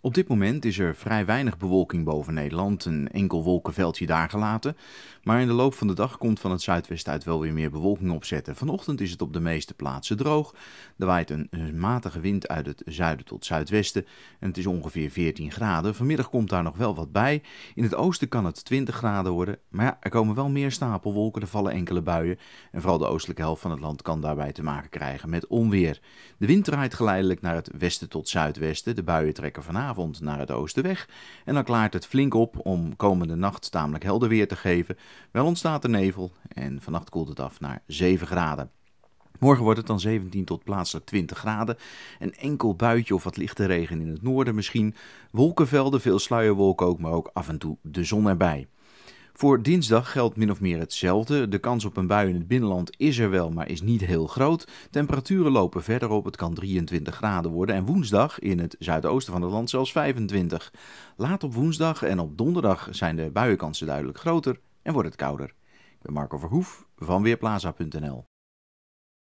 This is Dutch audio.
Op dit moment is er vrij weinig bewolking boven Nederland, een enkel wolkenveldje daar gelaten. Maar in de loop van de dag komt van het zuidwesten uit wel weer meer bewolking opzetten. Vanochtend is het op de meeste plaatsen droog. Er waait een matige wind uit het zuiden tot zuidwesten en het is ongeveer 14 graden. Vanmiddag komt daar nog wel wat bij. In het oosten kan het 20 graden worden, maar ja, er komen wel meer stapelwolken, er vallen enkele buien. En vooral de oostelijke helft van het land kan daarbij te maken krijgen met onweer. De wind draait geleidelijk naar het westen tot zuidwesten. De buien trekken vanavond naar het oosten weg en dan klaart het flink op om komende nacht tamelijk helder weer te geven. Wel ontstaat er nevel en vannacht koelt het af naar 7 graden. Morgen wordt het dan 17 tot plaatselijk 20 graden. Een enkel buitje of wat lichte regen in het noorden misschien. Wolkenvelden, veel sluierwolken ook, maar ook af en toe de zon erbij. Voor dinsdag geldt min of meer hetzelfde. De kans op een bui in het binnenland is er wel, maar is niet heel groot. Temperaturen lopen verder op, het kan 23 graden worden. En woensdag in het zuidoosten van het land zelfs 25. Laat op woensdag en op donderdag zijn de buienkansen duidelijk groter en wordt het kouder. Ik ben Marco Verhoef van Weerplaza.nl.